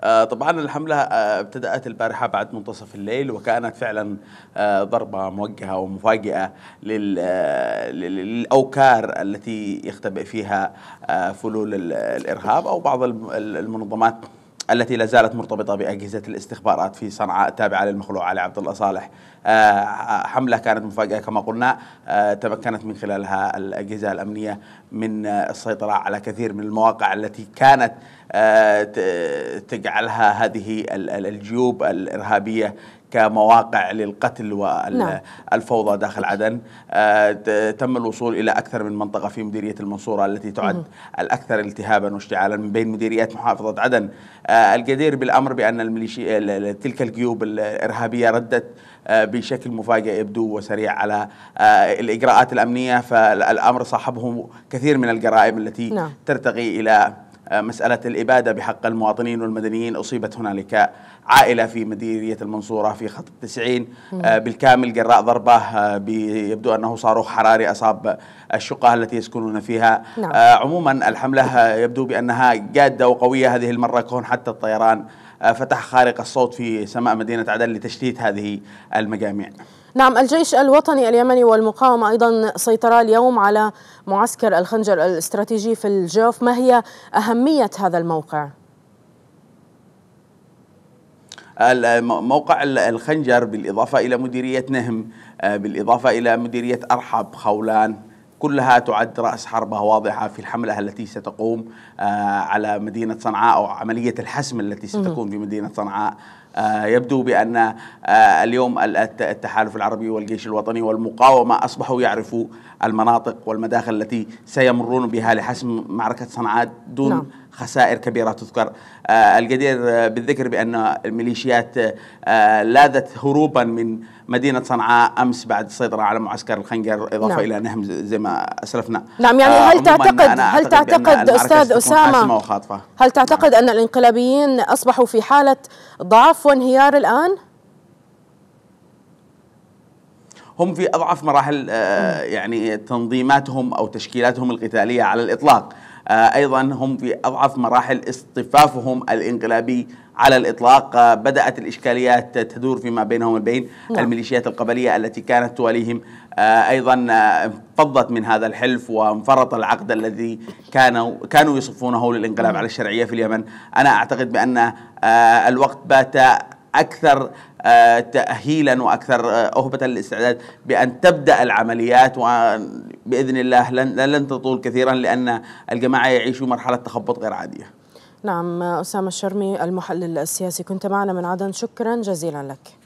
آه، طبعا الحملة آه، ابتدأت البارحة بعد منتصف الليل وكانت فعلا آه، ضربة موجهة ومفاجئة للأوكار التي يختبئ فيها فلول الإرهاب أو بعض المنظمات التي لا زالت مرتبطة بأجهزة الاستخبارات في صنعاء التابعة للمخلوع علي عبد الله صالح آه، حملة كانت مفاجاه كما قلنا آه، تمكنت من خلالها الأجهزة الأمنية من آه، السيطرة على كثير من المواقع التي كانت تجعلها هذه الجيوب الإرهابية كمواقع للقتل والفوضى نعم. داخل عدن آه، تم الوصول إلى أكثر من منطقة في مديرية المنصورة التي تعد الأكثر التهابا واشتعالا من بين مديريات محافظة عدن آه، الجدير بالأمر بأن الميليشي آه، تلك الجيوب الإرهابية ردت بشكل مفاجئ يبدو وسريع على الإجراءات الأمنية فالأمر صاحبه كثير من الجرائم التي نعم. ترتقي إلى آه، مسألة الإبادة بحق المواطنين والمدنيين أصيبت هنالك عائلة في مديرية المنصورة في خط التسعين آه، بالكامل جراء ضربة آه، يبدو أنه صاروخ حراري أصاب الشقة التي يسكنون فيها نعم. عموما الحملة يبدو بأنها جادة وقوية هذه المرة كون حتى الطيران فتح خارق الصوت في سماء مدينة عدن لتشتيت هذه المجاميع نعم الجيش الوطني اليمني والمقاومة أيضا سيطرا اليوم على معسكر الخنجر الاستراتيجي في الجوف ما هي أهمية هذا الموقع؟ موقع الخنجر بالإضافة إلى مديرية نهم آه، بالإضافة إلى مديرية أرحب خولان كلها تعد رأس حربة واضحة في الحملة التي ستقوم آه، على مدينة صنعاء أو عملية الحسم التي ستكون في مدينة صنعاء آه، يبدو بأن آه، اليوم التحالف العربي والجيش الوطني والمقاومة أصبحوا يعرفوا المناطق والمداخل التي سيمرون بها لحسم معركة صنعاء دون نعم. خسائر كبيرة تذكر آه، الجدير آه، بالذكر بأن الميليشيات آه، لاذت هروبا من مدينة صنعاء أمس بعد السيطرة على معسكر الخنجر إضافة نعم. إلى نهم زي ما أسلفنا نعم يعني هل تعتقد هل تعتقد أستاذ أسامة هل تعتقد نعم. أن الانقلابيين أصبحوا في حالة ضعف وانهيار الآن؟ هم في أضعف مراحل آه، يعني تنظيماتهم أو تشكيلاتهم القتالية على الإطلاق آه، أيضا هم في أضعف مراحل اصطفافهم الإنقلابي على الإطلاق آه، بدأت الإشكاليات تدور فيما بينهم وبين نعم. الميليشيات القبلية التي كانت تواليهم أيضا انفضت من هذا الحلف وانفرط العقد الذي كانوا كانوا يصفونه للانقلاب على الشرعية في اليمن أنا أعتقد بأن الوقت بات أكثر آه، تأهيلا وأكثر آه، أهبة للاستعداد بأن تبدأ العمليات وبإذن الله لن, لن تطول كثيرا لأن الجماعة يعيشوا مرحلة تخبط غير عادية نعم أسامة الشرمي المحلل السياسي كنت معنا من عدن شكرا جزيلا لك